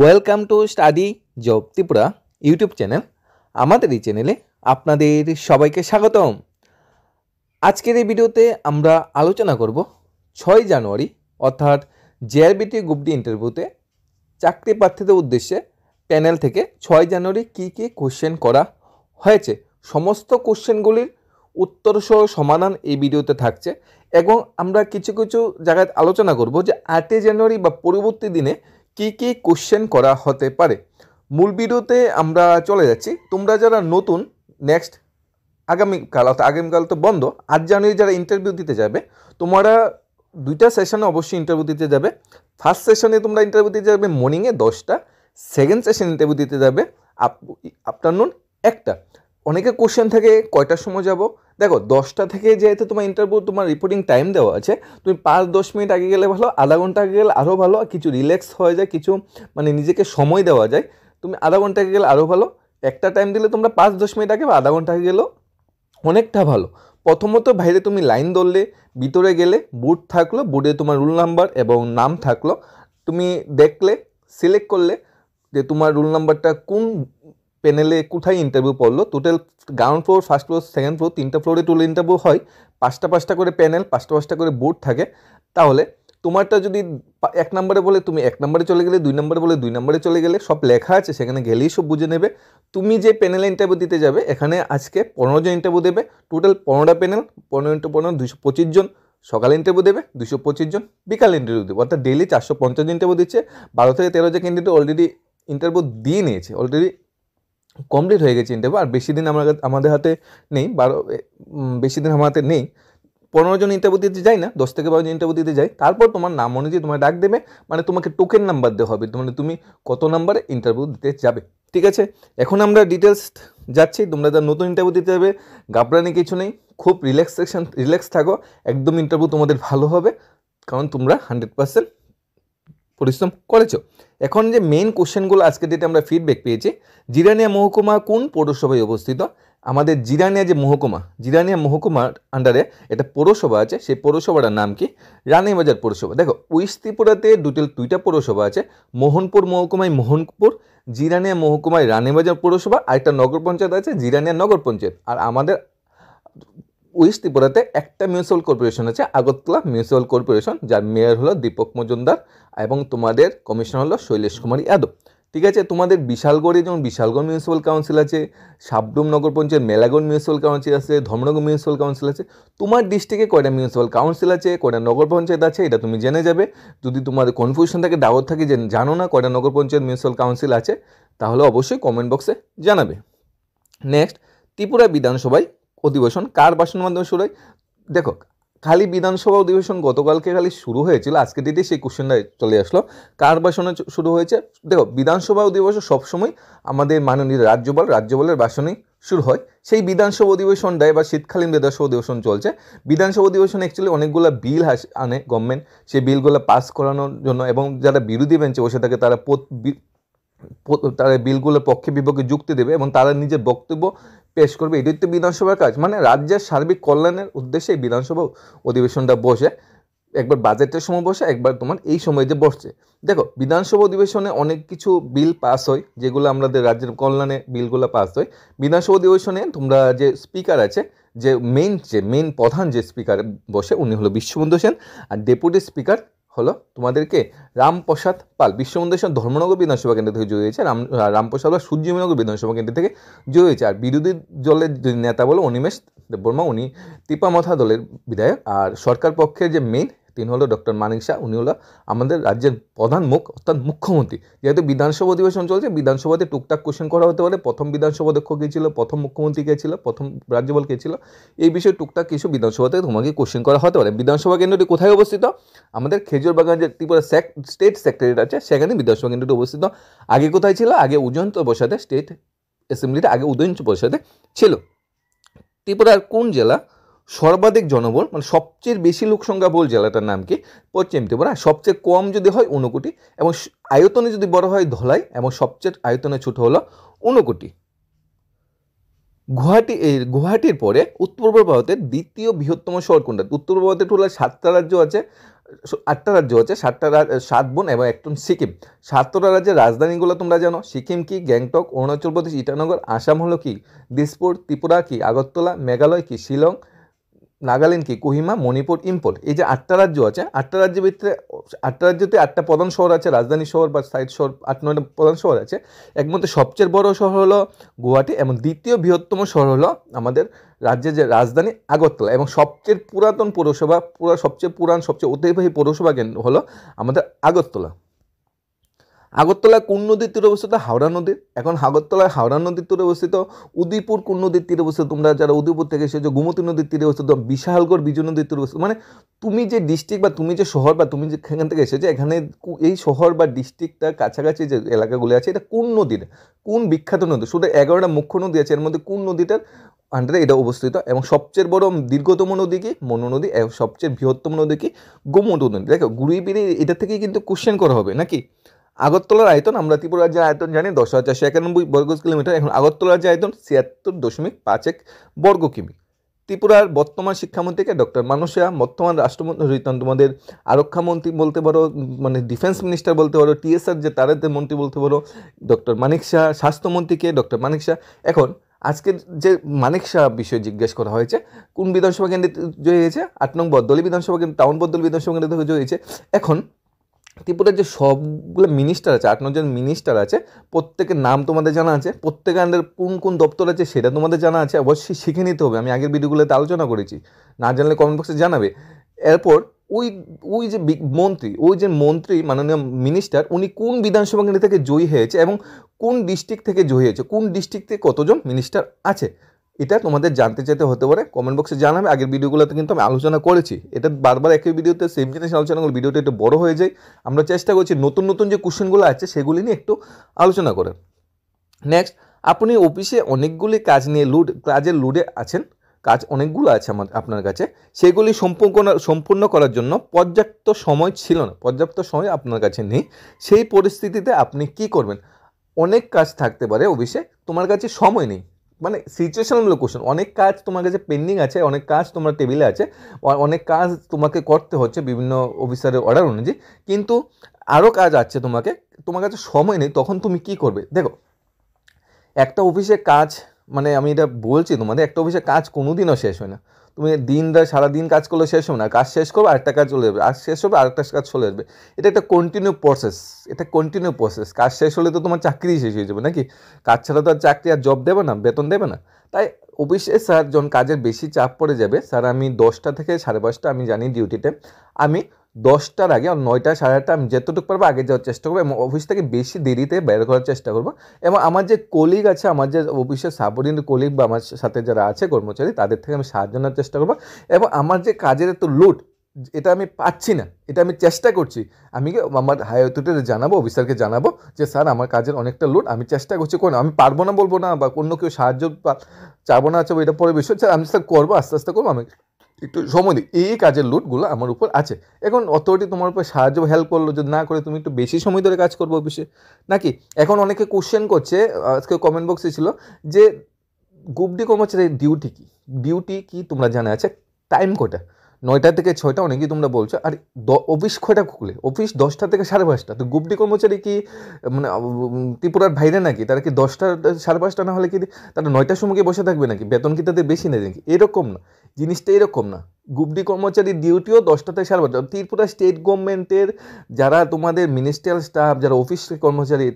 welcome to study job Tripura YouTube channel আমাদের এই চ্যানেলে আপনাদের সবাইকে স্বাগতম আজকের এই ভিডিওতে আমরা আলোচনা করব ছয় জানুয়ারি অর্থাৎ জেআরবিটি গ্রুপডি ইন্টারভিউতে চাকরি প্রার্থীদের উদ্দেশ্যে প্যানেল থেকে ছয় জানুয়ারি কি কি কোশ্চেন করা হয়েছে সমস্ত কোশ্চেনগুলির উত্তরসহ সমাধান এই ভিডিওতে থাকছে এবং আমরা কিছু কিছু জায়গায় আলোচনা করব যে আটই জানুয়ারি বা পরবর্তী দিনে কি কি কোশ্চেন করা হতে পারে মূল ভিডিওতে আমরা চলে যাচ্ছি তোমরা যারা নতুন নেক্সট আগামীকাল অর্থাৎ আগামীকাল তো বন্ধ আজ জানুয়ারি যারা ইন্টারভিউ দিতে যাবে তোমরা দুইটা সেশনে অবশ্যই ইন্টারভিউ দিতে যাবে ফার্স্ট সেশনে তোমরা ইন্টারভিউ দিতে যাবে মর্নিংয়ে দশটা সেকেন্ড সেশন ইন্টারভিউ দিতে যাবে আফটারনুন একটা অনেকে কোশ্চেন থাকে কয়টার সময় যাবো দেখো দশটা থেকে যেহেতু তোমার ইন্টারভিউ তোমার রিপোর্টিং টাইম দেওয়া আছে তুমি পাঁচ দশ মিনিট আগে গেলে ভালো আধা ঘন্টা আগে গেলে আরও ভালো কিছু রিল্যাক্স হয়ে যায় কিছু মানে নিজেকে সময় দেওয়া যায় তুমি আধা ঘন্টা আগে গেলে আরও ভালো একটা টাইম দিলে তোমরা পাঁচ দশ মিনিট আগে বা আধা ঘন্টা আগে গেলেও অনেকটা ভালো প্রথমত বাইরে তুমি লাইন ধরলে ভিতরে গেলে বুট থাকলো বুটে তোমার রুল নাম্বার এবং নাম থাকলো তুমি দেখলে সিলেক্ট করলে যে তোমার রুল নাম্বারটা কোন প্যানেলে কোথায় ইন্টারভিউ পড়লো total ground floor first floor second floor তিনটা ফ্লোরে টোটাল ইন্টারভিউ হয় পাঁচটা পাঁচটা করে প্যানেল পাঁচটা পাঁচটা করে বোর্ড থাকে তাহলে তোমারটা যদি এক নম্বরে বলে তুমি এক নম্বরে চলে গেলে দুই নম্বরে বলে দুই নম্বরে চলে গেলে সব লেখা আছে সেখানে গেলেই সব বুঝে নেবে তুমি যে প্যানেলে ইন্টারভিউ দিতে যাবে এখানে আজকে পনেরো জন ইন্টারভিউ দেবে টোটাল পনেরোটা প্যানেল পনেরো ইন্টু পনেরো দুশো পঁচিশ জন সকালে ইন্টারভিউ দেবে দুশো পঁচিশ জন বিকালে ইন্টারভিউ দেবে অর্থাৎ ডেলি চারশো পঞ্চাশ ইন্টারভিউ দিচ্ছে বারো থেকে তেরো যে ক্যান্ডিডেট অলরেডি ইন্টারভিউ দিয়ে নিয়েছে অলরেডি কমপ্লিট হয়ে গেছে ইন্টারভিউ আর বেশি দিন আমার আমাদের হাতে নেই বারো বেশি দিন আমার হাতে নেই পনেরো জন ইন্টারভিউ দিতে যাই না দশ থেকে বারো জন ইন্টারভিউ দিতে যাই তারপর তোমার নাম অনুযায়ী তোমার ডাক দেবে মানে তোমাকে টোকেন নাম্বার দেওয়া হবে মানে তুমি কত নাম্বারে ইন্টারভিউ দিতে যাবে ঠিক আছে এখন আমরা ডিটেলস যাচ্ছি তোমরা যা নতুন ইন্টারভিউ দিতে যাবে গাবরানি কিছু নেই খুব রিল্যাক্সেশন রিল্যাক্স থাকো একদম ইন্টারভিউ তোমাদের ভালো হবে কারণ তোমরা হান্ড্রেড পার্সেন্ট পরিশ্রম করেছ এখন যে মেন কোশ্চেনগুলো আজকে ডেটে আমরা ফিডব্যাক পেয়েছি জিরানিয়া মহকুমা কোন পৌরসভায় অবস্থিত আমাদের জিরানিয়া যে মহকুমা জিরানিয়া মহকুমার আন্ডারে এটা পৌরসভা আছে সেই পৌরসভাটার নাম কি রানীবাজার পৌরসভা দেখো ওয়েস্ট ত্রিপুরাতে দুটো দুইটা পৌরসভা আছে মোহনপুর মহকুমায় মোহনপুর জিরানিয়া মহকুমায় রানীবাজার পৌরসভা আর একটা নগর পঞ্চায়েত আছে জিরানিয়া নগর পঞ্চায়েত আর আমাদের ওয়েস্ট ত্রিপুরাতে একটা মিউনিসিপ্যাল কর্পোরেশন আছে আগরতলা মিউনিসিপ্যাল কর্পোরেশন যার মেয়র হলো দীপক মজুমদার এবং তোমাদের কমিশনার হলো শৈলেশ কুমার যাদব ঠিক আছে তোমাদের বিশালগড়ে যেমন বিশালগড় মিউনিসিপ্যাল কাউন্সিল আছে সাবরুম নগর পঞ্চায়েত মেলাগড় মিউনিসিপ্যাল কাউন্সিল আছে ধর্মনগর মিউনিসিপ্যাল কাউন্সিল আছে তোমার ডিস্ট্রিক্টে কয়টা মিউনিসিপ্যাল কাউন্সিল আছে কয়টা নগর পঞ্চায়েত আছে এটা তুমি জেনে যাবে যদি তোমাদের কনফিউশন থাকে ডাউট থাকে যে জানো না কয়টা নগর পঞ্চায়েত মিউনিসিপ্যাল কাউন্সিল আছে তাহলে অবশ্যই কমেন্ট বক্সে জানাবে নেক্সট ত্রিপুরা বিধানসভায় অধিবেশন কার ভাষণের মাধ্যমে শুরু হয় দেখো খালি বিধানসভা অধিবেশন গতকালকে খালি শুরু হয়েছিল আজকে দিদি সেই কোশ্চেনটা চলে আসলো কার ভাষণে শুরু হয়েছে দেখো বিধানসভা অধিবেশন সবসময় আমাদের মাননীয় রাজ্যপাল রাজ্যপালের ভাষণেই শুরু হয় সেই বিধানসভা অধিবেশনটায় বা শীতকালীন বিধানসভা অধিবেশন চলছে বিধানসভা অধিবেশন অ্যাকচুয়ালি অনেকগুলো বিল আনে গভর্নমেন্ট সেই বিলগুলো পাস করানোর জন্য এবং যারা বিরোধী বেঞ্চে বসে থাকে তারা তারা বিলগুলোর পক্ষে বিপক্ষে যুক্তি দেবে এবং তারা নিজের বক্তব্য পেশ করবে এটাই তো বিধানসভার কাজ মানে রাজ্যের সার্বিক কল্যাণের উদ্দেশ্যে এই বিধানসভা অধিবেশনটা বসে একবার বাজেটের সময় বসে একবার তোমার এই সময় যে বসছে দেখো বিধানসভা অধিবেশনে অনেক কিছু বিল পাস হয় যেগুলো আমাদের রাজ্যের কল্যাণে বিলগুলো পাস হয় বিধানসভা অধিবেশনে তোমরা যে স্পিকার আছে যে মেন যে মেন প্রধান যে স্পিকার বসে উনি হলো বিশ্ববন্ধু সেন আর ডেপুটি স্পিকার হলো তোমাদেরকে রামপ্রসাদ পাল বিশ্ব ধর্মনগর বিধানসভা কেন্দ্র থেকে জয়ী হয়েছে রাম রামপ্রসাদ বা সূর্যমনগর বিধানসভা কেন্দ্র থেকে জয়ী হয়েছে আর বিরোধী দলের নেতা বলো অনিমেষ দেববর্মা উনি তিপামথা দলের বিধায়ক আর সরকার পক্ষের যে মেইন তিনি হলো ডক্টর মানিক শাহ উনি হলো আমাদের রাজ্যের প্রধান মুখ অর্থাৎ মুখ্যমন্ত্রী যেহেতু বিধানসভা অধিবেশন চলছে বিধানসভাতে টুকটাক কোশ্চেন করা হতে পারে প্রথম বিধানসভা অধ্যক্ষ কে ছিল প্রথম মুখ্যমন্ত্রী কে ছিল প্রথম রাজ্যপাল কে ছিল এই বিষয়ে টুকটাক কিছু বিধানসভাতে তোমাকে কোশ্চেন করা হতে পারে বিধানসভা কেন্দ্রটি কোথায় অবস্থিত আমাদের খেজুর বাগান যে ত্রিপুরা স্টেট সেক্রেটারি আছে সেখানে বিধানসভা কেন্দ্রটি অবস্থিত আগে কোথায় ছিল আগে উজয়ন্ত বসাতে স্টেট অ্যাসেম্বলিটা আগে উদয়ন্ত পরিষদে ছিল ত্রিপুরার কোন জেলা সর্বাধিক জনবল মানে সবচেয়ে বেশি লোকসংখ্যা বল জেলাটার নামকে পশ্চিম ত্রিপুরা সবচেয়ে কম যদি হয় ঊনকোটি এবং আয়তনে যদি বড় হয় ধলাই এবং সবচেয়ে আয়তনে ছোট হলো ঊনকোটি গুয়াহাটি এই গুয়াহাটির পরে উত্তর ভারতের দ্বিতীয় বৃহত্তম শহর কোনটা উত্তর ভারতের টোটাল সাতটা রাজ্য আছে আটটা রাজ্য আছে সাতটা সাত বোন এবং একজন সিকিম সাতটা রাজ্যের রাজধানীগুলো তোমরা জানো সিকিম কি গ্যাংটক অরুণাচল প্রদেশ ইটানগর আসাম হলো কি দিসপুর ত্রিপুরা কি আগরতলা মেঘালয় কি শিলং নাগাল্যান্ড কি কোহিমা মণিপুর ইম্পোর্ট এই যে আটটা রাজ্য আছে আটটা রাজ্যের ভিতরে আটটা রাজ্যতে আটটা প্রধান শহর আছে রাজধানী শহর বা সাইড শহর আট নয়টা প্রধান শহর আছে একমধ্যে সবচেয়ে বড় শহর হলো গুয়াহাটি এবং দ্বিতীয় বৃহত্তম শহর হলো আমাদের রাজ্যের যে রাজধানী আগরতলা এবং সবচেয়ে পুরাতন পৌরসভা পুরা সবচেয়ে পুরান সবচেয়ে অতিবাহী পৌরসভা কেন্দ্র হলো আমাদের আগরতলা আগরতলা কোন নদীর তীরে অবস্থিত হাওড়া নদীর এখন আগরতলায় হাওড়া নদীর তীরে অবস্থিত উদয়পুর কোন নদীর তীরে অবস্থিত তোমরা যারা উদয়পুর থেকে এসেছো গোমতী নদীর তীরে অবস্থিত বিশালগড় বিজু নদীর তীরে অবস্থিত মানে তুমি যে ডিস্ট্রিক্ট বা তুমি যে শহর বা তুমি যেখান থেকে এসেছো এখানে এই শহর বা ডিস্ট্রিক্টটার কাছাকাছি যে এলাকাগুলি আছে এটা কোন নদীর কোন বিখ্যাত নদী শুধু এগারোটা মুখ্য নদী আছে এর মধ্যে কোন নদীটার আন্ডারে এটা অবস্থিত এবং সবচেয়ে বড় দীর্ঘতম নদী কি মনো নদী সবচেয়ে বৃহত্তম নদী কি গোমতী নদী দেখো গুরুই পিড়ি এটা থেকেই কিন্তু কোশ্চেন করা হবে নাকি আগরতলার আয়তন আমরা ত্রিপুরার যে আয়তন জানি দশ হাজার চারশো একানব্বই বর্গ কিলোমিটার এখন আগরতলার যে আয়তন ছিয়াত্তর দশমিক পাঁচ এক বর্গ কিমি ত্রিপুরার বর্তমান শিক্ষামন্ত্রীকে ডক্টর মানসিয়া বর্তমান রাষ্ট্রমন্ত্রী তোমাদের আরক্ষামন্ত্রী বলতে পারো মানে ডিফেন্স মিনিস্টার বলতে পারো টিএসআর যে তারাদের মন্ত্রী বলতে পারো ডক্টর মানিক শাহ স্বাস্থ্যমন্ত্রীকে ডক্টর মানিক শাহ এখন আজকের যে মানিক শাহ বিষয়ে জিজ্ঞেস করা হয়েছে কোন বিধানসভা কেন্দ্রে জয়ী হয়েছে আট নং বদলি বিধানসভা কেন্দ্র টাউন বদলি বিধানসভা কেন্দ্রে জয়ী হয়েছে এখন ত্রিপুরার যে সবগুলো মিনিস্টার আছে আট নজন মিনিস্টার আছে প্রত্যেকের নাম তোমাদের জানা আছে প্রত্যেকের আন্ডার কোন কোন দপ্তর আছে সেটা তোমাদের জানা আছে অবশ্যই শিখে নিতে হবে আমি আগের ভিডিওগুলোতে আলোচনা করেছি না জানলে কমেন্ট বক্সে জানাবে এরপর ওই ওই যে মন্ত্রী ওই যে মন্ত্রী মাননীয় মিনিস্টার উনি কোন বিধানসভা কেন্দ্র থেকে জয়ী হয়েছে এবং কোন ডিস্ট্রিক্ট থেকে জয়ী হয়েছে কোন ডিস্ট্রিক্টে কতজন মিনিস্টার আছে এটা তোমাদের জানতে চাইতে হতে পারে কমেন্ট বক্সে জানাবে আগের ভিডিওগুলোতে কিন্তু আমি আলোচনা করেছি এটা বারবার একই ভিডিওতে সেম জিনিস আলোচনা করলে ভিডিওটা একটু বড় হয়ে যায় আমরা চেষ্টা করছি নতুন নতুন যে কোশ্চেনগুলো আছে সেগুলি নিয়ে একটু আলোচনা করেন নেক্সট আপনি অফিসে অনেকগুলি কাজ নিয়ে লুড কাজের লুডে আছেন কাজ অনেকগুলো আছে আমার আপনার কাছে সেগুলি সম্পূর্ণ সম্পূর্ণ করার জন্য পর্যাপ্ত সময় ছিল না পর্যাপ্ত সময় আপনার কাছে নেই সেই পরিস্থিতিতে আপনি কি করবেন অনেক কাজ থাকতে পারে অফিসে তোমার কাছে সময় নেই মানে সিচুয়েশনাল কোয়েশন অনেক কাজ তোমার কাছে পেন্ডিং আছে অনেক কাজ তোমার টেবিলে আছে অনেক কাজ তোমাকে করতে হচ্ছে বিভিন্ন অফিসারের অর্ডার অনুযায়ী কিন্তু আরও কাজ আছে তোমাকে তোমার কাছে সময় নেই তখন তুমি কি করবে দেখো একটা অফিসে কাজ মানে আমি এটা বলছি তোমাদের একটা অফিসে কাজ কোনোদিনও শেষ হয় না তুমি দিন দা সারাদিন কাজ করলে শেষ হবে না কাজ শেষ করবে আরেকটা কাজ চলে যাবে আর শেষ হবে আরেকটা কাজ চলে আসবে এটা একটা কন্টিনিউ প্রসেস এটা কন্টিনিউ প্রসেস কাজ শেষ হলে তো তোমার চাকরি শেষ হয়ে যাবে নাকি কাজ ছাড়া তো আর চাকরি আর জব দেবে না বেতন দেবে না তাই অফিসে স্যার যখন কাজের বেশি চাপ পড়ে যাবে স্যার আমি দশটা থেকে সাড়ে পাঁচটা আমি জানি ডিউটিতে আমি দশটার আগে আর নয়টা সাড়ে আটটা আমি যতটুকু পারবো আগে যাওয়ার চেষ্টা করবো এবং অফিস থেকে বেশি দেরিতে বের করার চেষ্টা করবো এবং আমার যে কলিগ আছে আমার যে অফিসের সাবরিন কলিগ বা আমার সাথে যারা আছে কর্মচারী তাদের থেকে আমি সাহায্য নেওয়ার চেষ্টা করবো এবং আমার যে কাজের এত লোড এটা আমি পাচ্ছি না এটা আমি চেষ্টা করছি আমি আমার হাই অথরিটিতে জানাবো অফিসারকে জানাবো যে স্যার আমার কাজের অনেকটা লোড আমি চেষ্টা করছি কোনো আমি পারবো না বলবো না বা অন্য কেউ সাহায্য চাবো না চাবো এটা পরে বিষয় স্যার আমি স্যার করবো আস্তে আস্তে করবো আমি একটু সময় দিই এই কাজের লোডগুলো আমার উপর আছে এখন অথরিটি তোমার উপর সাহায্য হেল্প করলো যদি না করে তুমি একটু বেশি সময় ধরে কাজ করবো অফিসে নাকি এখন অনেকে কোশ্চেন করছে আজকে কমেন্ট বক্সে ছিল যে গুপডি কর্মচারীর ডিউটি কী ডিউটি কি তোমরা জানা আছে টাইম কটা নয়টা থেকে ছয়টা অনেকেই তোমরা বলছো আর অফিস কয়টা খুলে অফিস দশটা থেকে সাড়ে পাঁচটা তো গুপ্তি কর্মচারী কি মানে ত্রিপুরার বাইরে নাকি তারা কি দশটা সাড়ে পাঁচটা না হলে কি তারা নয়টার সময় বসে থাকবে নাকি বেতন কি তাদের বেশি নেই নাকি এরকম না জিনিসটা এরকম না গুবডি কর্মচারীর ডিউটিও দশটা থেকে সাড়ে ত্রিপুরা স্টেট গভর্নমেন্টের যারা তোমাদের মিনিস্ট্রিয়াল স্টাফ যারা অফিস কর্মচারী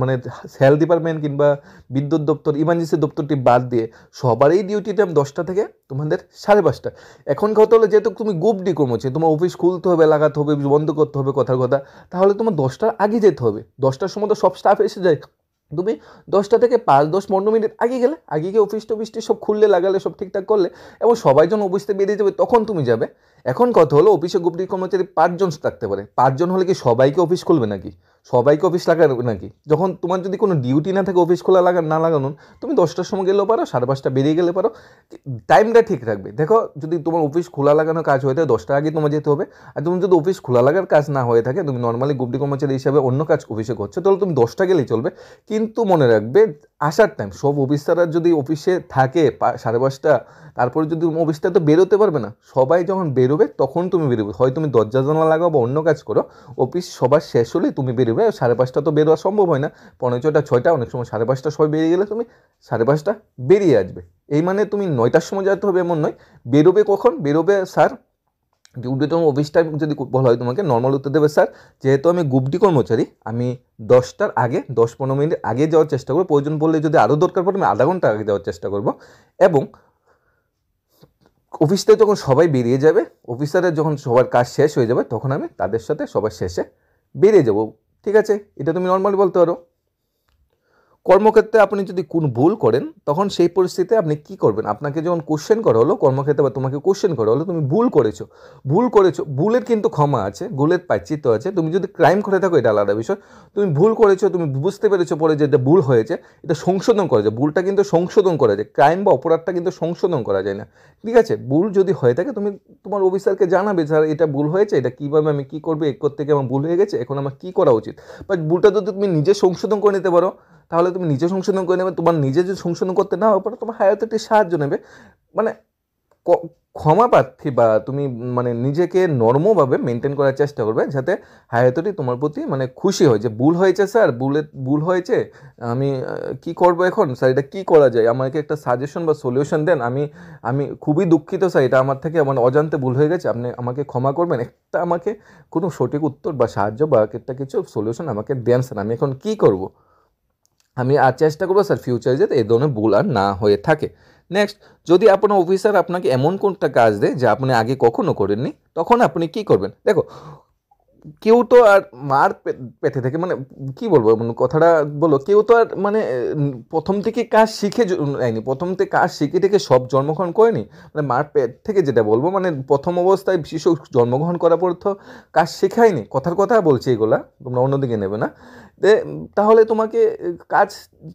মানে হেলথ ডিপার্টমেন্ট কিংবা বিদ্যুৎ দপ্তর ইমার্জেন্সি দপ্তরটি বাদ দিয়ে সবারই ডিউটি টাইম দশটা থেকে তোমাদের সাড়ে পাঁচটা এখন কথা হলো যেহেতু তুমি গুবডি কর্মচারী তোমার অফিস খুলতে হবে লাগাতে হবে বন্ধ করতে হবে কথার কথা তাহলে তোমার দশটার আগে যেতে হবে দশটার সময় তো সব স্টাফ এসে যায় তুমি দশটা থেকে পাঁচ দশ পনেরো মিনিট আগে গেলে আগে গিয়ে অফিস টফিস সব খুললে লাগালে সব ঠিকঠাক করলে এবং সবাই যখন অফিসে বেরিয়ে যাবে তখন তুমি যাবে এখন কথা হলো অফিসে গুপ্তি কর্মচারী পাঁচজন থাকতে পারে পাঁচজন হলে কি সবাইকে অফিস খুলবে নাকি সবাইকে অফিস লাগানো নাকি যখন তোমার যদি কোনো ডিউটি না থাকে অফিস খোলা লাগা না লাগানোর তুমি দশটার সময় গেলেও পারো সাড়ে পাঁচটা বেরিয়ে গেলে পারো টাইমটা ঠিক রাখবে দেখো যদি তোমার অফিস খোলা লাগানোর কাজ হয়ে থাকে দশটার আগে তোমার যেতে হবে আর তুমি যদি অফিস খোলা লাগার কাজ না হয়ে থাকে তুমি নর্মালি গুপ্তি কর্মচারী হিসাবে অন্য কাজ অফিসে করছো তাহলে তুমি দশটা গেলেই চলবে কিন্তু মনে রাখবে আসার টাইম সব অফিসাররা যদি অফিসে থাকে সাড়ে পাঁচটা তারপরে যদি অফিসটা তো বেরোতে পারবে না সবাই যখন বেরোবে তখন তুমি বেরোবে হয় তুমি দরজা জানা লাগাও বা অন্য কাজ করো অফিস সবার শেষ হলে তুমি বেরোবে বেরোবে সাড়ে পাঁচটা তো বেরোয়া সম্ভব হয় না পনেরো ছটা ছয়টা অনেক সময় সাড়ে পাঁচটা সময় বেরিয়ে গেলে তুমি সাড়ে পাঁচটা বেরিয়ে আসবে এই মানে তুমি নয়টার সময় যেতে হবে এমন নয় বেরোবে কখন বেরোবে স্যার ডিউটিতম অফিস টাইম যদি বলা হয় তোমাকে নর্মাল উত্তর দেবে স্যার যেহেতু আমি গুপটি কর্মচারী আমি দশটার আগে দশ পনেরো মিনিট আগে যাওয়ার চেষ্টা করবো প্রয়োজন বললে যদি আরও দরকার পড়ে আমি আধা ঘন্টা আগে যাওয়ার চেষ্টা করব এবং অফিস থেকে যখন সবাই বেরিয়ে যাবে অফিসারের যখন সবার কাজ শেষ হয়ে যাবে তখন আমি তাদের সাথে সবার শেষে বেরিয়ে যাবো ঠিক আছে এটা তুমি নর্মাল বলতে পারো কর্মক্ষেত্রে আপনি যদি কোন ভুল করেন তখন সেই পরিস্থিতিতে আপনি কি করবেন আপনাকে যখন কোশ্চেন করা হলো কর্মক্ষেত্রে বা তোমাকে কোশ্চেন করা হলো তুমি ভুল করেছো ভুল করেছো ভুলের কিন্তু ক্ষমা আছে ভুলের প্রায়চিত্ত আছে তুমি যদি ক্রাইম করে থাকো এটা আলাদা বিষয় তুমি ভুল করেছো তুমি বুঝতে পেরেছো পরে যে এটা ভুল হয়েছে এটা সংশোধন করা যায় ভুলটা কিন্তু সংশোধন করা যায় ক্রাইম বা অপরাধটা কিন্তু সংশোধন করা যায় না ঠিক আছে ভুল যদি হয়ে থাকে তুমি তোমার অফিসারকে জানাবে স্যার এটা ভুল হয়েছে এটা কীভাবে আমি কী করবো এর থেকে আমার ভুল হয়ে গেছে এখন আমার কী করা উচিত বা ভুলটা যদি তুমি নিজে সংশোধন করে নিতে পারো তাহলে তুমি নিজে সংশোধন করে নেবে তোমার নিজে যদি সংশোধন করতে না পারো তোমার হায়ার অথরিটির সাহায্য নেবে মানে ক্ষমা প্রার্থী বা তুমি মানে নিজেকে নর্মভাবে মেনটেন করার চেষ্টা করবে যাতে অথরিটি তোমার প্রতি মানে খুশি হয় যে ভুল হয়েছে স্যার ভুলে ভুল হয়েছে আমি কি করব এখন স্যার এটা কী করা যায় আমাকে একটা সাজেশন বা সলিউশন দেন আমি আমি খুবই দুঃখিত স্যার এটা আমার থেকে আমার মানে অজান্তে ভুল হয়ে গেছে আপনি আমাকে ক্ষমা করবেন একটা আমাকে কোনো সঠিক উত্তর বা সাহায্য বা একটা কিছু সলিউশন আমাকে দেন স্যার আমি এখন কী করবো আমি আর চেষ্টা করবো স্যার ফিউচারে যাতে এই ধরনের ভুল আর না হয়ে থাকে নেক্সট যদি আপনার অফিসার আপনাকে এমন কোনটা কাজ দেয় যা আপনি আগে কখনো করেননি তখন আপনি কি করবেন দেখো কেউ তো আর মার পেতে থেকে মানে কি বলবো মানে কথাটা বলো কেউ তো আর মানে প্রথম থেকে কাজ শিখে নেয়নি প্রথম থেকে কাজ শিখে থেকে সব জন্মগ্রহণ করেনি মানে মার পেট থেকে যেটা বলবো মানে প্রথম অবস্থায় শিশু জন্মগ্রহণ করার পর তো কাজ শেখায়নি কথার কথা বলছি এগুলা তোমরা অন্যদিকে নেবে না তাহলে তোমাকে কাজ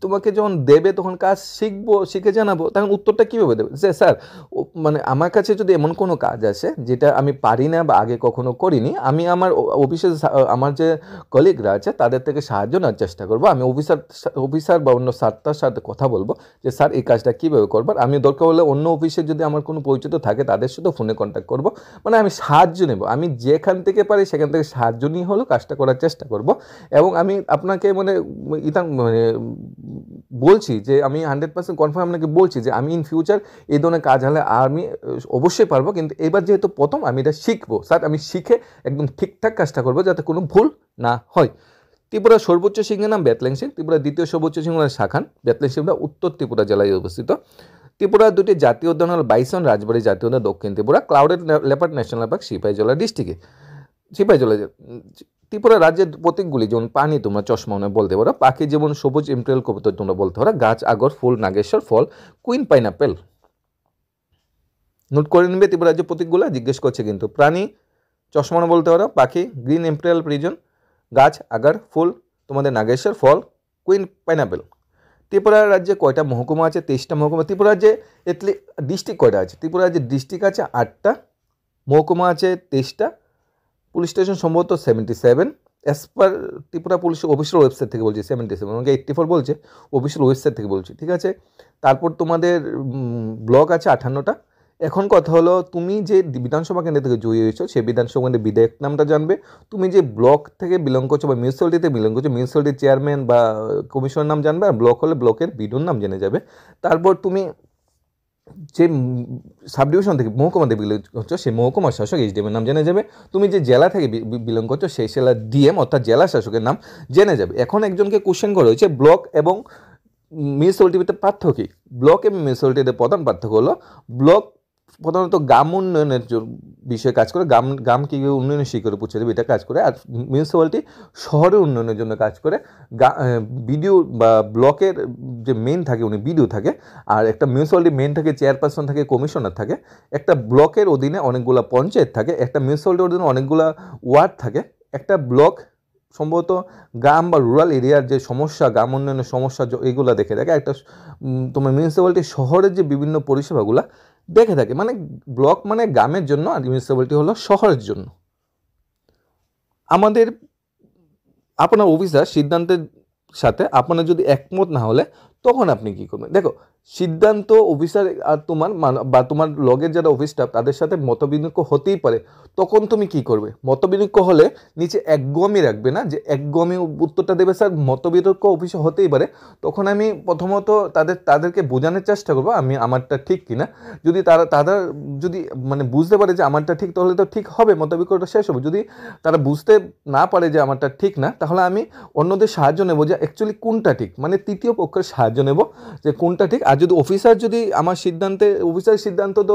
তোমাকে যখন দেবে তখন কাজ শিখবো শিখে জানাবো তখন উত্তরটা কীভাবে দেবে যে স্যার মানে আমার কাছে যদি এমন কোনো কাজ আসে যেটা আমি পারি না বা আগে কখনো করিনি আমি আমার অফিসে আমার যে কলিগরা আছে তাদের থেকে সাহায্য নেওয়ার চেষ্টা করবো আমি অফিসার অফিসার বা অন্য স্যারটার সাথে কথা বলবো যে স্যার এই কাজটা কীভাবে করবার আমি দরকার হলে অন্য অফিসে যদি আমার কোনো পরিচিত থাকে তাদের সাথে ফোনে কন্ট্যাক্ট করব মানে আমি সাহায্য নেব আমি যেখান থেকে পারি সেখান থেকে সাহায্য নিয়ে হলেও কাজটা করার চেষ্টা করব এবং আমি আপনাকে মানে ইতাম মানে বলছি যে আমি হান্ড্রেড পার্সেন্ট কনফার্ম আপনাকে বলছি যে আমি ইন ফিউচার এই ধরনের কাজ হলে আমি অবশ্যই পারবো কিন্তু এবার যেহেতু প্রথম আমি এটা শিখবো স্যার আমি শিখে একদম ঠিকঠাক কাজটা করবো যাতে কোনো ভুল না হয় ত্রিপুরা সর্বোচ্চ সিংহের নাম ব্যাতলেং সিং ত্রিপুরা দ্বিতীয় সর্বোচ্চ সিংহের শাখান ব্যাতলেং সিংটা উত্তর ত্রিপুরা জেলায় অবস্থিত ত্রিপুরার দুটি জাতীয় উদ্যান হল বাইসন রাজবাড়ি জাতীয় উদ্যান দক্ষিণ Tripura clouded leopard national park সিপাহী জেলা ডিস্ট্রিক্টে সিপাহী জেলা ত্রিপুরা রাজ্যের প্রতীকগুলি যেমন পানি তোমরা চশমা মনে বলতে পারো পাখি যেমন সবুজ ইমপ্রেল কবিতা তোমরা বলতে পারো গাছ আগর ফুল নাগেশ্বর ফল কুইন পাইনাপেল নোট করে নেবে ত্রিপুরা রাজ্যের প্রতীকগুলো জিজ্ঞেস করছে কিন্তু প্রাণী চশমা বলতে পারো পাখি গ্রিন ইমপ্রেল প্রিজন গাছ আগার ফুল তোমাদের নাগেশ্বর ফল কুইন পাইনাপেল ত্রিপুরা রাজ্যে কয়টা মহকুমা আছে তেইশটা মহকুমা ত্রিপুরা রাজ্যে এটলি ডিস্ট্রিক্ট কয়টা আছে ত্রিপুরা রাজ্যে ডিস্ট্রিক্ট আছে আটটা মহকুমা আছে তেইশটা পুলিশ স্টেশন সম্ভবত seventy seven as per Tripura police official website থেকে বলছি সেভেন্টি সেভেন আমাকে এইট্টি ফোর বলছে অফিসিয়াল ওয়েবসাইট থেকে বলছি ঠিক আছে তারপর তোমাদের ব্লক আছে আঠান্নটা এখন কথা হলো তুমি যে বিধানসভা কেন্দ্র থেকে জয়ী হয়েছো সেই বিধানসভা কেন্দ্রের বিধায়ক নামটা জানবে তুমি যে ব্লক থেকে বিলং করছো বা মিউনিসিপ্যালিটিতে বিলং করছো মিউনিসিপ্যালিটির চেয়ারম্যান বা কমিশনের নাম জানবে আর ব্লক হলে ব্লকের বিডোর নাম জেনে যাবে তারপর তুমি যে সাবডিভিশন থেকে মহকুমা থেকে বিলং করছো সেই মহকুমা শাসক এইচডিএমের নাম জেনে যাবে তুমি যে জেলা থেকে বিলং করছো সেই জেলা ডিএম অর্থাৎ জেলা শাসকের নাম জেনে যাবে এখন একজনকে কোশ্চেন করা হয়েছে ব্লক এবং মিউনিসিপ্যালিটিতে পার্থক্য কী ব্লক এবং মিউনিসিপ্যালিটিতে প্রধান পার্থক্য হলো ব্লক প্রধানত গ্রাম উন্নয়নের বিষয়ে কাজ করে গ্রাম গ্রামকে উন্নয়নের শিখরে পৌঁছে দেবে এটা কাজ করে আর মিউনিসিপ্যালিটি শহরের উন্নয়নের জন্য কাজ করে বিডিও বা ব্লকের যে মেন থাকে উনি বিডিও থাকে আর একটা মিউনিসিপ্যালিটি মেন থাকে চেয়ারপারসন থাকে কমিশনার থাকে একটা ব্লকের অধীনে অনেকগুলো পঞ্চায়েত থাকে একটা মিউনিসিপ্যালিটির অধীনে অনেকগুলো ওয়ার্ড থাকে একটা ব্লক সম্ভবত গ্রাম বা রুরাল এরিয়ার যে সমস্যা গ্রাম উন্নয়নের সমস্যা এগুলো দেখে দেখে একটা তোমার মিউনিসিপ্যালিটি শহরের যে বিভিন্ন পরিষেবাগুলো দেখে থাকে মানে ব্লক মানে গ্রামের জন্য আর মিউনিসিপ্যালিটি হলো শহরের জন্য আমাদের আপনার অফিসার সিদ্ধান্তের সাথে আপনার যদি একমত না হলে তখন আপনি কী করবেন দেখো সিদ্ধান্ত অফিসার আর তোমার বা তোমার লগের যারা অফিস স্টাফ তাদের সাথে মতবিনিয়োগ হতেই পারে তখন তুমি কি করবে মতবিনিয়োগ হলে নিচে একগমই রাখবে না যে একগমই উত্তরটা দেবে স্যার মতবিতর্ক অফিসে হতেই পারে তখন আমি প্রথমত তাদের তাদেরকে বোঝানোর চেষ্টা করবো আমি আমারটা ঠিক কিনা যদি তারা তারা যদি মানে বুঝতে পারে যে আমারটা ঠিক তাহলে তো ঠিক হবে মতবিক্যটা শেষ হবে যদি তারা বুঝতে না পারে যে আমারটা ঠিক না তাহলে আমি অন্যদের সাহায্য নেবো যে অ্যাকচুয়ালি কোনটা ঠিক মানে তৃতীয় পক্ষের সাহায্য নেব যে কোনটা ঠিক আর যদি অফিসার যদি আমার সিদ্ধান্তে অফিসার সিদ্ধান্ত তো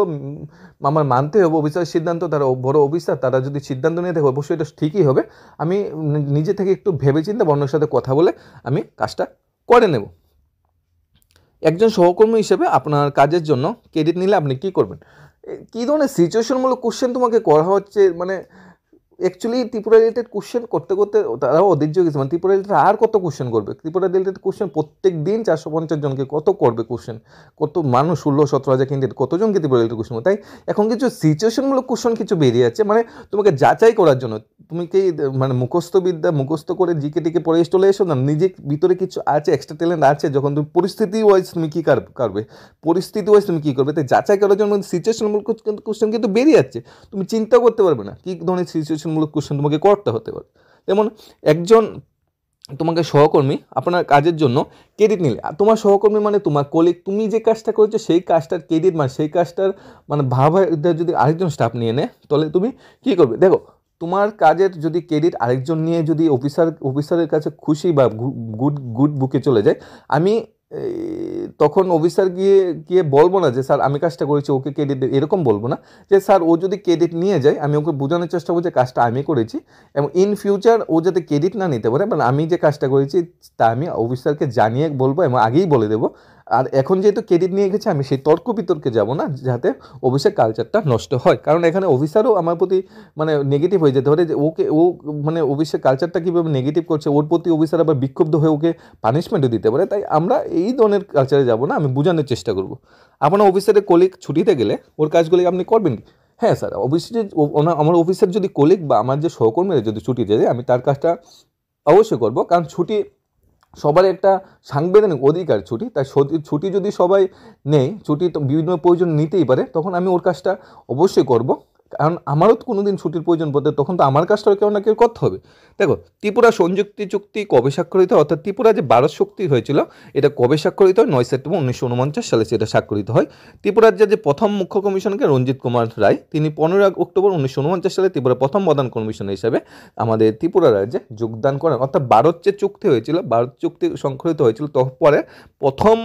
আমার মানতে হবে অফিসার সিদ্ধান্ত তারা বড় অফিসার তারা যদি সিদ্ধান্ত নিয়ে থাকে অবশ্যই এটা ঠিকই হবে আমি নিজে থেকে একটু ভেবেচিন্তে বর্ণের সাথে কথা বলে আমি কাজটা করে নেব একজন সহকর্মী হিসেবে আপনার কাজের জন্য ক্রেডিট নিলে আপনি কী করবেন কী ধরনের সিচুয়েশনমূলক কোশ্চেন তোমাকে করা হচ্ছে মানে অ্যাকচুয়ালি ত্রিপুরা রিলেটেড কোশ্চেন করতে করতে তারাও অধৈর্য গেছে মানে ত্রিপুরা রিলেটেড আর কত কোশ্চেন করবে ত্রিপুরা রিলেটেড কোশ্চেন প্রত্যেক দিন চারশো পঞ্চাশ জনকে কত করবে কোশ্চেন কত মানুষ ষোলো সতেরো হাজার ক্যান্ডিডেট কতজনকে ত্রিপুরা রিলেটেড কোশ্চেন তাই এখন কিছু সিচুয়েশনমূলক কোশ্চেন কিছু বেরিয়ে যাচ্ছে মানে তোমাকে যাচাই করার জন্য তুমি কি মানে মুখস্থবিদ্যা মুখস্থ করে জিকে টিকে পরে চলে এসো না নিজের ভিতরে কিছু আছে এক্সট্রা ট্যালেন্ট আছে যখন তুমি পরিস্থিতি ওয়াইজ তুমি কী করবে পরিস্থিতি ওয়াইজ তুমি কী করবে তাই যাচাই করার জন্য সিচুয়েশনমূলক কোশ্চেন কিন্তু বেরিয়ে যাচ্ছে তুমি চিন্তা করতে পারবে না কী ধরনের সিচুয়েশন বিশ্লেষণমূলক কোশ্চেন তোমাকে করতে হতে পারে যেমন একজন তোমাকে সহকর্মী আপনার কাজের জন্য ক্রেডিট নিলে তোমার সহকর্মী মানে তোমার কলিগ তুমি যে কাজটা করেছো সেই কাজটার ক্রেডিট মানে সেই কাজটার মানে ভাবা যদি আরেকজন স্টাফ নিয়ে নেয় তাহলে তুমি কী করবে দেখো তোমার কাজের যদি ক্রেডিট আরেকজন নিয়ে যদি অফিসার অফিসারের কাছে খুশি বা গুড গুড বুকে চলে যায় আমি তখন অফিসার গিয়ে গিয়ে বলবো না যে স্যার আমি কাজটা করেছি ওকে ক্রেডিট এরকম বলবো না যে স্যার ও যদি ক্রেডিট নিয়ে যায় আমি ওকে বোঝানোর চেষ্টা করবো যে কাজটা আমি করেছি এবং ইন ফিউচার ও যাতে ক্রেডিট না নিতে পারে মানে আমি যে কাজটা করেছি তা আমি অফিসারকে জানিয়ে বলবো এবং আগেই বলে দেবো আর এখন যেহেতু ক্রেডিট নিয়ে গেছে আমি সেই তর্ক বিতর্কে যাব না যাতে অফিসের কালচারটা নষ্ট হয় কারণ এখানে অফিসারও আমার প্রতি মানে নেগেটিভ হয়ে যেতে পারে যে ওকে ও মানে অফিসের কালচারটা কীভাবে নেগেটিভ করছে ওর প্রতি অফিসার আবার বিক্ষুব্ধ হয়ে ওকে পানিশমেন্টও দিতে পারে তাই আমরা এই ধরনের কালচারে যাব না আমি বোঝানোর চেষ্টা করব আপনার অফিসারের কলিক ছুটিতে গেলে ওর কাজগুলি আপনি করবেন কি হ্যাঁ স্যার অফিসে আমার অফিসের যদি কলিক বা আমার যে সহকর্মীরা যদি ছুটি দেয় আমি তার কাজটা অবশ্যই করবো কারণ ছুটি সবার একটা সাংবিধানিক অধিকার ছুটি তাই ছুটি যদি সবাই নেয় ছুটি তো বিভিন্ন প্রয়োজন নিতেই পারে তখন আমি ওর কাজটা অবশ্যই করব কারণ আমারও তো কোনো দিন ছুটির প্রয়োজন পড়তে তখন তো আমার কাজটাও কেউ না কেউ করতে হবে দেখো ত্রিপুরা সংযুক্তি চুক্তি কবে স্বাক্ষরিত অর্থাৎ ত্রিপুরা যে ভারত শক্তি হয়েছিল এটা কবে স্বাক্ষরিত হয় নয় সেপ্টেম্বর উনিশশো উনপঞ্চাশ সালে সেটা স্বাক্ষরিত হয় ত্রিপুরার যে প্রথম মুখ্য কমিশনকে রঞ্জিত কুমার রায় তিনি পনেরোই অক্টোবর উনিশশো উনপঞ্চাশ সালে ত্রিপুরা প্রথম প্রধান কমিশন হিসেবে আমাদের ত্রিপুরা রাজ্যে যোগদান করেন অর্থাৎ ভারত যে চুক্তি হয়েছিল ভারত চুক্তি সংক্ষরিত হয়েছিল তারপরে প্রথম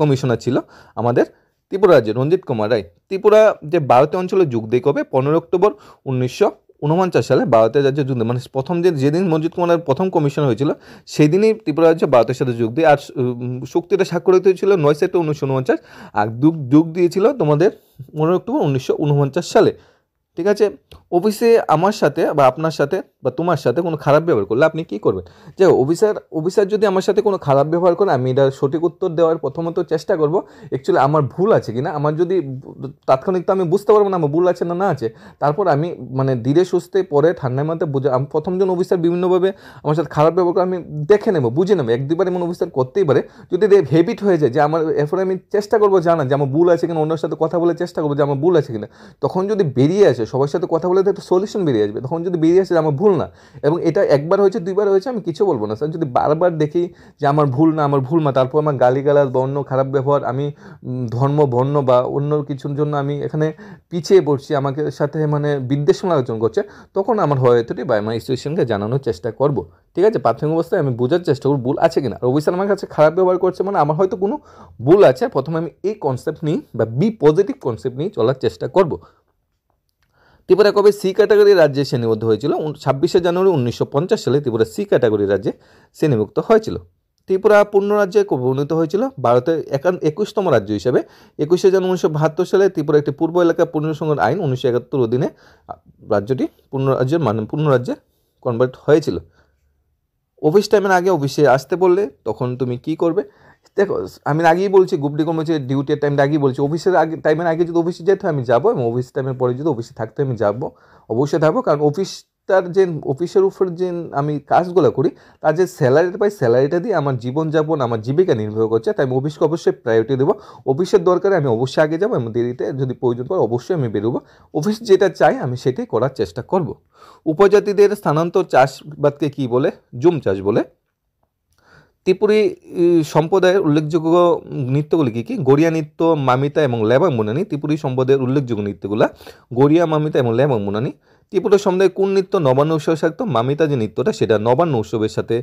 কমিশনার ছিল আমাদের ত্রিপুরা রাজ্যে রঞ্জিত কুমার রায় ত্রিপুরা যে ভারতীয় অঞ্চলে যোগ দিয়ে কবে পনেরো অক্টোবর উনিশশো উনপঞ্চাশ সালে ভারতীয় রাজ্যে যুদ্ধ মানে প্রথম যে যেদিন মঞ্জিত কুমারের প্রথম কমিশন হয়েছিল সেই দিনই ত্রিপুরা রাজ্য ভারতের সাথে যোগ দিয়ে আর শক্তিটা স্বাক্ষরিত হয়েছিল নয় সেপ্টে উনিশশো উনপঞ্চাশ আর যোগ দিয়েছিল তোমাদের পনেরো অক্টোবর উনিশশো উনপঞ্চাশ সালে ঠিক আছে অফিসে আমার সাথে বা আপনার সাথে বা তোমার সাথে কোনো খারাপ ব্যবহার করলে আপনি কী করবেন যে অফিসার অফিসার যদি আমার সাথে কোনো খারাপ ব্যবহার করে আমি এটা সঠিক উত্তর দেওয়ার প্রথমত চেষ্টা করব অ্যাকচুয়ালি আমার ভুল আছে কি না আমার যদি তাৎক্ষণিক তো আমি বুঝতে পারবো না আমার ভুল আছে না না আছে তারপর আমি মানে ধীরে সুস্থে পরে ঠান্ডায় মধ্যে বুঝে আমি প্রথমজন অফিসার বিভিন্নভাবে আমার সাথে খারাপ ব্যবহার করে আমি দেখে নেবো বুঝে নেবো এক দুবার এমন অফিসার করতেই পারে যদি হেবিট হয়ে যায় যে আমার এরপরে আমি চেষ্টা করবো জানা যে আমার ভুল আছে কিনা অন্যের সাথে কথা বলে চেষ্টা করবো যে আমার ভুল আছে কিনা তখন যদি বেরিয়ে আসে সবার সাথে কথা বলে এগুলোতে একটা সলিউশন বেরিয়ে আসবে তখন যদি বেরিয়ে আসে আমার ভুল না এবং এটা একবার হয়েছে দুইবার হয়েছে আমি কিছু বলবো না স্যার যদি বারবার দেখি যে আমার ভুল না আমার ভুল না তারপর আমার গালিগালাজ বর্ণ খারাপ ব্যবহার আমি ধর্ম বর্ণ বা অন্য কিছুর জন্য আমি এখানে পিছিয়ে পড়ছি আমাকে সাথে মানে বিদ্বেষণ আলোচন করছে তখন আমার হয়তোটি বা আমার সিচুয়েশনকে জানানোর চেষ্টা করব ঠিক আছে প্রাথমিক অবস্থায় আমি বোঝার চেষ্টা করব ভুল আছে কিনা রবি আমার কাছে খারাপ ব্যবহার করছে মানে আমার হয়তো কোনো ভুল আছে প্রথমে আমি এই কনসেপ্ট নিই বা বি পজিটিভ কনসেপ্ট নিয়ে চলার চেষ্টা করব ত্রিপুরা কবে সি ক্যাটাগরি রাজ্যে শ্রেণীবদ্ধ হয়েছিল ছাব্বিশে জানুয়ারি উনিশশো সালে ত্রিপুরা সি ক্যাটাগরি রাজ্যে শ্রেণীভুক্ত হয়েছিল ত্রিপুরা পূর্ণ রাজ্যে পরিণত হয়েছিল ভারতের একান একুশতম রাজ্য হিসেবে একুশে জানুয়ারি উনিশশো বাহাত্তর সালে ত্রিপুরা একটি পূর্ব এলাকা পুনর্সংখ্যান আইন উনিশশো একাত্তর অধীনে রাজ্যটি পূর্ণ রাজ্যের মানে পূর্ণ রাজ্যে কনভার্ট হয়েছিল অফিস টাইমের আগে অফিসে আসতে বললে তখন তুমি কি করবে দেখো আমি আগেই বলছি গুপটি কমেছে ডিউটির টাইমটা আগেই বলছি অফিসের আগে টাইমের আগে যদি অফিসে যেতে আমি যাবো এবং অফিস টাইমের পরে যদি অফিসে থাকতে আমি যাবো অবশ্যই থাকবো কারণ অফিসটার যে অফিসের উপর যে আমি কাজগুলো করি তার যে স্যালারিটা পাই স্যালারিটা দিয়ে আমার জীবনযাপন আমার জীবিকা নির্ভর করছে তাই আমি অফিসকে অবশ্যই প্রায়োরিটি দেবো অফিসের দরকারে আমি অবশ্যই আগে যাবো এবং দেরিতে যদি প্রয়োজন পড়ে অবশ্যই আমি বেরোবো অফিস যেটা চাই আমি সেটাই করার চেষ্টা করব উপজাতিদের স্থানান্তর চাষবাদকে কী বলে জুম চাষ বলে ত্রিপুরী সম্প্রদায়ের উল্লেখযোগ্য নৃত্যগুলি কী কী গড়িয়া নৃত্য মামিতা এবং লেবাং মুনানি ত্রিপুরি সম্প্রদায়ের উল্লেখযোগ্য নৃত্যগুলা গড়িয়া মামিতা এবং লেবাং মুনানি ত্রিপুরি সম্প্রদায়ের কোন নৃত্য নবান্ন উৎসবের সাথে মামিতা যে নৃত্যটা সেটা নবান্ন উৎসবের সাথে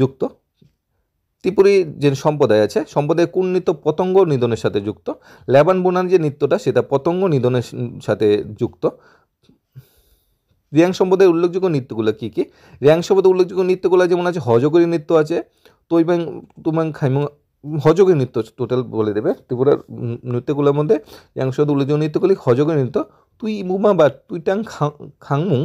যুক্ত ত্রিপুরি যে সম্প্রদায় আছে সম্প্রদায়ের কোন নৃত্য পতঙ্গ নিধনের সাথে যুক্ত লেবান বোনান যে নৃত্যটা সেটা পতঙ্গ নিধনের সাথে যুক্ত রিয়াং সম্প্রদায়ের উল্লেখযোগ্য নৃত্যগুলো কী কী রিয়াং সম্প্রদায়ের উল্লেখযোগ্য নৃত্যগুলো যেমন আছে হজগরি নৃত্য আছে তৈবাং তুমাং খাইম হজগের নৃত্য টোটাল বলে দেবে ত্রিপুরার নৃত্যগুলোর মধ্যে ইয়াংশদ উল্লেখযোগ্য নৃত্যগুলি হজগের নৃত্য তুই মুমা বা তুইটাং খাংমুং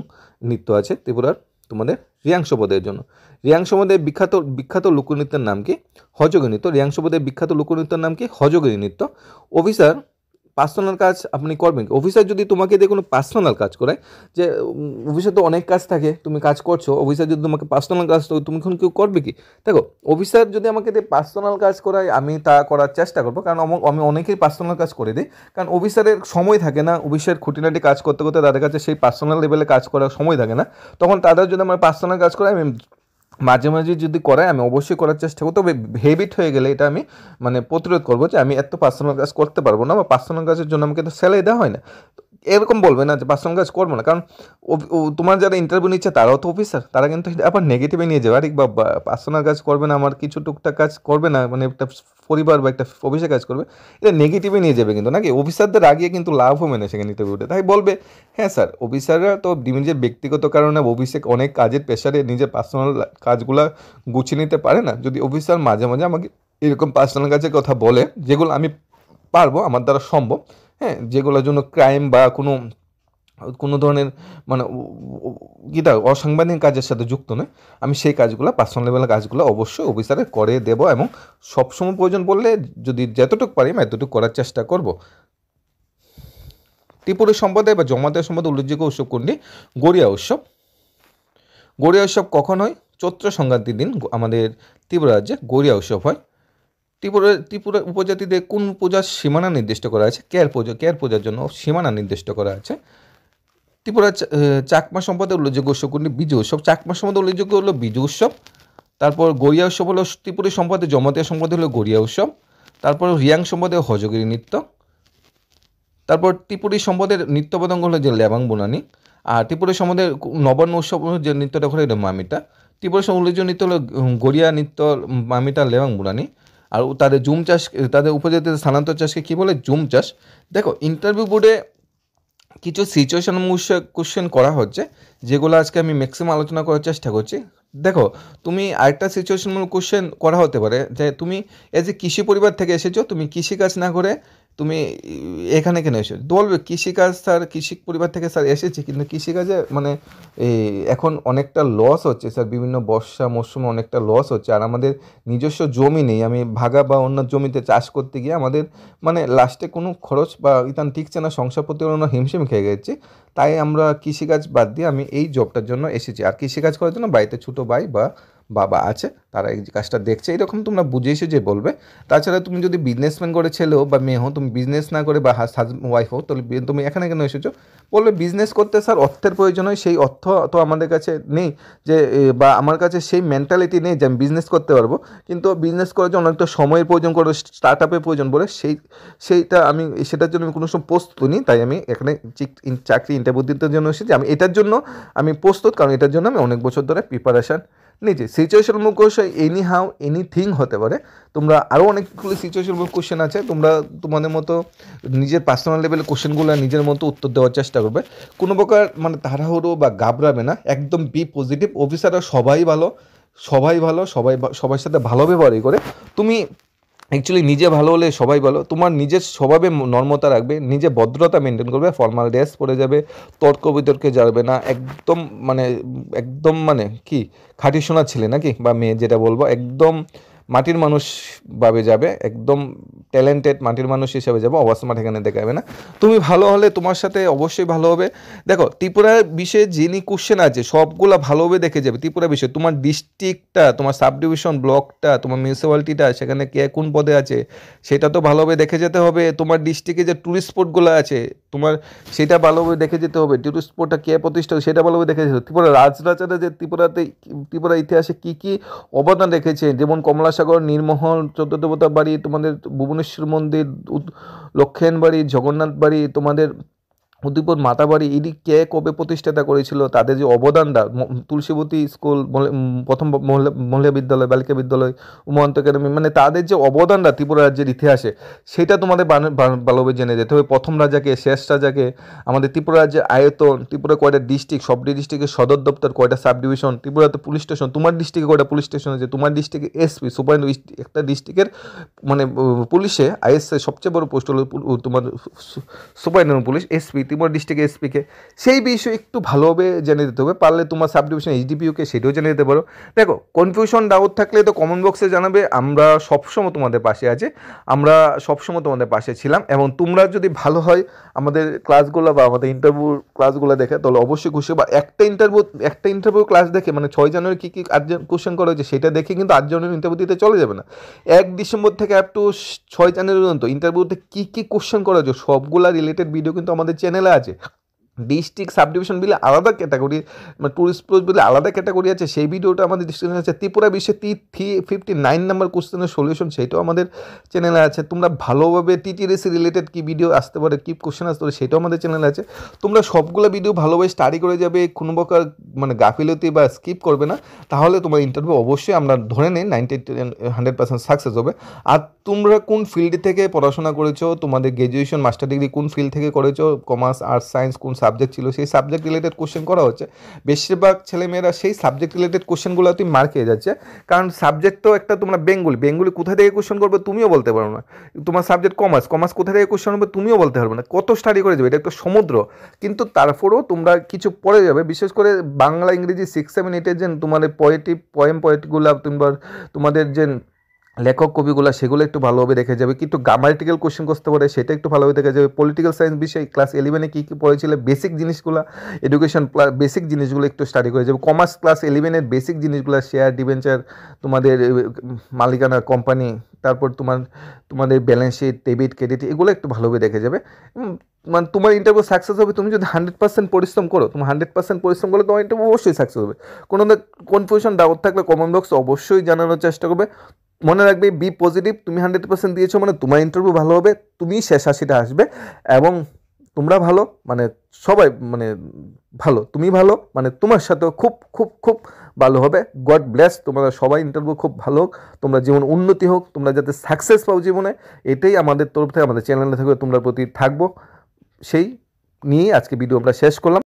নৃত্য আছে ত্রিপুরার তোমাদের রিয়াংশপদের জন্য রিয়াংশপদের বিখ্যাত বিখ্যাত লোকনৃত্যের নাম কি হজগের নৃত্য রিয়াংশপদের বিখ্যাত লোকনৃত্যের নাম কি হজগের নৃত্য অফিসার পার্সোনাল কাজ আপনি করবেন অফিসার যদি তোমাকে দিয়ে কোনো পার্সোনাল কাজ করায় যে অফিসার তো অনেক কাজ থাকে তুমি কাজ করছো অফিসার যদি তোমাকে পার্সোনাল কাজ তুমি এখন কেউ করবে কি দেখো অফিসার যদি আমাকে দিয়ে পার্সোনাল কাজ করায় আমি তা করার চেষ্টা করবো কারণ আমি অনেকেই পার্সোনাল কাজ করে দিই কারণ অফিসারের সময় থাকে না অফিসের খুঁটিনাটি কাজ করতে করতে তাদের কাছে সেই পার্সোনাল লেভেলে কাজ করার সময় থাকে না তখন তাদের যদি আমার পার্সোনাল কাজ করে আমি মাঝে মাঝে যদি করে আমি অবশ্যই করার চেষ্টা করবো তবে হেবিট হয়ে গেলে এটা আমি মানে প্রতিরোধ করবো যে আমি এত পার্সোনাল কাজ করতে পারবো না বা পার্সোনাল কাজের জন্য আমাকে তো স্যালারি দেওয়া হয় না এরকম বলবে না যে বাথরুম কাজ করবো না কারণ তোমার যারা ইন্টারভিউ নিচ্ছে তারাও তো অফিসার তারা কিন্তু আবার নেগেটিভে নিয়ে যাবে আরেক বা পার্সোনাল কাজ করবে না আমার কিছু টুকটাক কাজ করবে না মানে একটা পরিবার বা একটা অফিসে কাজ করবে এটা নেগেটিভে নিয়ে যাবে কিন্তু নাকি অফিসারদের আগে কিন্তু লাভ হবে না সেখানে ইন্টারভিউতে তাই বলবে হ্যাঁ স্যার অফিসাররা তো নিজের ব্যক্তিগত কারণে অফিসে অনেক কাজের প্রেশারে নিজের পার্সোনাল কাজগুলো গুছিয়ে নিতে পারে না যদি অফিসার মাঝে মাঝে আমাকে এরকম পার্সোনাল কাজের কথা বলে যেগুলো আমি পারবো আমার দ্বারা সম্ভব হ্যাঁ যেগুলোর জন্য ক্রাইম বা কোনো কোনো ধরনের মানে গীতা অসাংবাদিক কাজের সাথে যুক্ত নয় আমি সেই কাজগুলো পার্সোনাল লেভেলের কাজগুলো অবশ্যই অফিসারে করে দেব এবং সবসময় প্রয়োজন বললে যদি যতটুকু পারি আমি এতটুকু করার চেষ্টা করব ত্রিপুরী সম্প্রদায় বা জমাদায় সম্প্রদায় উল্লেখযোগ্য উৎসব কোনটি গড়িয়া উৎসব গড়িয়া উৎসব কখন হয় চৈত্র সংক্রান্তির দিন আমাদের ত্রিপুরা রাজ্যে গড়িয়া উৎসব হয় ত্রিপুরা ত্রিপুরা উপজাতিদের কোন পূজার সীমানা নির্দিষ্ট করা আছে কেয়ার পূজা কেয়ার পূজার জন্য সীমানা নির্দিষ্ট করা আছে ত্রিপুরা চাকমা সম্পদে উল্লেখযোগ্য উৎসব কোনটি বিজু উৎসব চাকমা সম্পদে উল্লেখযোগ্য হলো বিজু উৎসব তারপর গড়িয়া উৎসব হলো ত্রিপুরী সম্পদে জমাতিয়া সম্পদে হলো গড়িয়া উৎসব তারপর রিয়াং সম্পদে হজগিরি নৃত্য তারপর ত্রিপুরী সম্পদের নৃত্য পদঙ্গ হলো যে লেবাং বুনানি আর ত্রিপুরা সম্বন্ধে নবান্ন উৎসব যে নৃত্যটা হলো এটা মামিটা ত্রিপুরা সম্বন্ধে উল্লেখযোগ্য নৃত্য হলো গড়িয়া নৃত্য মামিটা লেবাং বুনানি আর তাদের জুম চাষ তাদের উপজাতিতে স্থানান্তর চাষকে কী বলে জুম চাষ দেখো ইন্টারভিউ বোর্ডে কিছু সিচুয়েশন কোশ্চেন করা হচ্ছে যেগুলো আজকে আমি ম্যাক্সিমাম আলোচনা করার চেষ্টা করছি দেখো তুমি আরেকটা সিচুয়েশনমূলক কোশ্চেন করা হতে পারে যে তুমি এজ এ কৃষি পরিবার থেকে এসেছো তুমি কৃষিকাজ না করে তুমি এখানে কেন এসে বলবে কৃষিকাজ স্যার কৃষি পরিবার থেকে স্যার এসেছি কিন্তু কৃষিকাজে মানে এখন অনেকটা লস হচ্ছে স্যার বিভিন্ন বর্ষা মরশুমে অনেকটা লস হচ্ছে আর আমাদের নিজস্ব জমি নেই আমি ভাগা বা অন্য জমিতে চাষ করতে গিয়ে আমাদের মানে লাস্টে কোনো খরচ বা ইতান ঠিকছে না সংসার অন্য হিমশিম খেয়ে গেছি তাই আমরা কৃষিকাজ বাদ দিয়ে আমি এই জবটার জন্য এসেছি আর কৃষিকাজ করার জন্য বাড়িতে ছোটো ভাই বা বাবা আছে তারা এই কাজটা দেখছে এরকম তোমরা বুঝে এসে যে বলবে তাছাড়া তুমি যদি বিজনেসম্যান করে ছেলেও বা মেয়ে হও তুমি বিজনেস না করে বা ওয়াইফ হও তাহলে তুমি এখানে কেন এসেছো বলবে বিজনেস করতে স্যার অর্থের প্রয়োজন হয় সেই অর্থ তো আমাদের কাছে নেই যে বা আমার কাছে সেই মেন্টালিটি নেই যে আমি বিজনেস করতে পারবো কিন্তু বিজনেস করার জন্য অনেকটা সময়ের প্রয়োজন করে স্টার্ট আপের প্রয়োজন বলে সেই সেইটা আমি সেটার জন্য আমি কোনো সময় প্রস্তুত নিই তাই আমি এখানে চাকরি ইন্টারভিউ দিতে জন্য এসেছি আমি এটার জন্য আমি প্রস্তুত কারণ এটার জন্য আমি অনেক বছর ধরে প্রিপারেশান নিজে সিচুয়েশন মুখ কোশ্চেন এনি হাউ এনিথিং হতে পারে তোমরা আরও অনেকগুলো সিচুয়েশন মুখ কোশ্চেন আছে তোমরা তোমাদের মতো নিজের পার্সোনাল লেভেলের কোশ্চেনগুলো নিজের মতো উত্তর দেওয়ার চেষ্টা করবে কোনো প্রকার মানে তাড়াহুড়ো বা ঘাবড়াবে না একদম বি পজিটিভ অফিসাররা সবাই ভালো সবাই ভালো সবাই সবার সাথে ভালো ব্যবহারই করে তুমি অ্যাকচুয়ালি নিজে ভালো হলে সবাই ভালো তোমার নিজের স্বভাবে নর্মতা রাখবে নিজে ভদ্রতা মেনটেন করবে ফর্মাল ড্রেস পরে যাবে তর্ক বিতর্কে যাবে না একদম মানে একদম মানে কি খাটি সোনা ছেলে নাকি বা মেয়ে যেটা বলবো একদম মাটির মানুষ ভাবে যাবে একদম ট্যালেন্টেড মাটির মানুষ হিসাবে যাবে অবাস মাঠ এখানে দেখাবে না তুমি ভালো হলে তোমার সাথে অবশ্যই ভালো হবে দেখো ত্রিপুরার বিষয়ে যিনি কোশ্চেন আছে সবগুলো ভালোভাবে দেখে যাবে ত্রিপুরা বিষয়ে তোমার ডিস্ট্রিক্টটা তোমার সাব ডিভিশন ব্লকটা তোমার মিউনিসিপ্যালিটিটা সেখানে কে কোন পদে আছে সেটা তো ভালোভাবে দেখে যেতে হবে তোমার ডিস্ট্রিক্টে যে ট্যুরিস্ট স্পটগুলো আছে তোমার সেটা ভালোভাবে দেখে যেতে হবে টুরিস্ট স্পটটা কে প্রতিষ্ঠা সেটা ভালোভাবে দেখে যেতে হবে ত্রিপুরা রাজরাজারা যে ত্রিপুরাতে ত্রিপুরা ইতিহাসে কী কী অবদান রেখেছে যেমন কমলাসাগর নির্মহল চৌদ্দদেবতা বাড়ি তোমাদের ভুবনেশ্বর মন্দির লক্ষ্মণ বাড়ি জগন্নাথ বাড়ি তোমাদের উদ্দীপন মাতাবাড়ি ইডি কে কবে প্রতিষ্ঠাতা করেছিল তাদের যে অবদানটা তুলসীবতী স্কুল প্রথম মহিলা বিদ্যালয় বালিকা বিদ্যালয় উমন্ত একাডেমি মানে তাদের যে অবদানটা ত্রিপুরা রাজ্যের ইতিহাসে সেটা তোমাদের ভালোভাবে জেনে যেতে হবে প্রথম রাজাকে শেষ রাজাকে আমাদের ত্রিপুরা রাজ্যের আয়তন ত্রিপুরা কয়টা ডিস্ট্রিক্ট সব ডিস্ট্রিক্টের সদর দপ্তর কয়টা সাব ডিভিশন ত্রিপুরাতে পুলিশ স্টেশন তোমার ডিস্ট্রিক্টে কয়টা পুলিশ স্টেশন আছে তোমার ডিস্ট্রিক্টে এসপি সুপার একটা ডিস্ট্রিক্টের মানে পুলিশে আইএসএ সবচেয়ে বড় পোস্ট হলো তোমার super police SP Tripura district এসপিকে সেই বিষয়ে একটু ভালোভাবে জেনে দিতে হবে পারলে তোমার সাব ডিভিশন এইচডিপিউকে সেটাও জেনে দিতে পারো দেখো কনফিউশন ডাউট থাকলে তো কমেন্ট বক্সে জানাবে আমরা সবসময় তোমাদের পাশে আছে আমরা সবসময় তোমাদের পাশে ছিলাম এবং তোমরা যদি ভালো হয় আমাদের ক্লাসগুলো বা আমাদের ইন্টারভিউ ক্লাসগুলো দেখে তাহলে অবশ্যই খুশি বা একটা ইন্টারভিউ একটা ইন্টারভিউ ক্লাস দেখে মানে ছয় জানুয়ারি কী কী আটজন কোশ্চেন করা হয়েছে সেটা দেখে কিন্তু আট জানুয়ারি ইন্টারভিউ দিতে চলে যাবে না এক ডিসেম্বর থেকে আপ টু ছয় জানুয়ারি পর্যন্ত ইন্টারভিউতে কী কী কোশ্চেন করা হয়েছে সবগুলো রিলেটেড ভিডিও কিন্তু আমাদের চ্যানেল आज ডিস্ট্রিক্ট সাবডিভিশন বিলে আলাদা ক্যাটাগরি মানে ট্যুরিস্ট প্লেস বিলে আলাদা ক্যাটাগরি আছে সেই ভিডিওটা আমাদের ডিসক্রিপশনে আছে ত্রিপুরা বিশ্বে টি থ্রি ফিফটি নাইন নাম্বার কোশ্চেনের সলিউশন সেটাও আমাদের চ্যানেলে আছে তোমরা ভালোভাবে টিটিডিসি রিলেটেড কী ভিডিও আসতে পারে কী কোশ্চেন আসতে পারে সেটাও আমাদের চ্যানেলে আছে তোমরা সবগুলো ভিডিও ভালোভাবে স্টাডি করে যাবে কোনো প্রকার মানে গাফিলতি বা স্কিপ করবে না তাহলে তোমার ইন্টারভিউ অবশ্যই আমরা ধরে নিই নাইনটি হান্ড্রেড পার্সেন্ট সাকসেস হবে আর তোমরা কোন ফিল্ড থেকে পড়াশোনা করেছো তোমাদের গ্র্যাজুয়েশন মাস্টার ডিগ্রি কোন ফিল্ড থেকে করেছো কমার্স আর্টস সায়েন্স কোন সাবজেক্ট ছিল সেই সাবজেক্ট রিলেটেড কোশ্চেন করা হচ্ছে বেশিরভাগ ছেলেমেয়েরা সেই সাবজেক্ট রিলেটেড কোশ্চেনগুলো তুমি মার খেয়ে যাচ্ছে কারণ সাবজেক্ট তো একটা তোমরা বেঙ্গুলি বেঙ্গলি কোথা থেকে কোশ্চেন করবে তুমিও বলতে পারো না তোমার সাবজেক্ট কমার্স কমার্স কোথা থেকে কোশ্চেন হবে তুমিও বলতে পারবে না কত স্টাডি করে যাবে এটা একটা সমুদ্র কিন্তু তারপরেও তোমরা কিছু পড়ে যাবে বিশেষ করে বাংলা ইংরেজি সিক্স সেভেন এইটের যে তোমাদের পয়েটিভ পয়েম পয়েটগুলো তোমার তোমাদের যে লেখক কবিগুলা সেগুলো একটু ভালোভাবে দেখে যাবে কিন্তু গ্রামাটিক্যাল কোশ্চেন করতে পারে সেটা একটু ভালোভাবে দেখা যাবে পলিটিক্যাল সায়েন্স বিষয়ে ক্লাস ইলেভেনে কী কী পড়েছিল বেসিক জিনিসগুলো এডুকেশন বেসিক জিনিসগুলো একটু স্টাডি করে যাবে কমার্স ক্লাস ইলেভেনের বেসিক জিনিসগুলো শেয়ার ডিভেঞ্চার তোমাদের মালিকানা কোম্পানি তারপর তোমার তোমাদের ব্যালেন্স শিট ডেবিট ক্রেডিট এগুলো একটু ভালোভাবে দেখে যাবে মানে তোমার ইন্টারভিউ সাকসেস হবে তুমি যদি হান্ড্রেড পার্সেন্ট পরিশ্রম করো তুমি হান্ড্রেড পার্সেন্ট পরিশ্রম করলে তোমার ইন্টারভিউ অবশ্যই সাকসেস হবে কোনো কনফিউশন ডাউট থাকলে কমেন্ট বক্স অবশ্যই জানানোর চেষ্টা করবে মনে রাখবে বি পজিটিভ তুমি হান্ড্রেড পার্সেন্ট দিয়েছো মানে তোমার ইন্টারভিউ ভালো হবে তুমি শেষ হাসিটা আসবে এবং তোমরা ভালো মানে সবাই মানে ভালো তুমি ভালো মানে তোমার সাথেও খুব খুব খুব ভালো হবে গড ব্লেস তোমরা সবাই ইন্টারভিউ খুব ভালো হোক তোমরা জীবন উন্নতি হোক তোমরা যাতে সাকসেস পাও জীবনে এটাই আমাদের তরফ থেকে আমাদের চ্যানেলে থেকে তোমরা প্রতি থাকবো সেই নিয়েই আজকে ভিডিও আমরা শেষ করলাম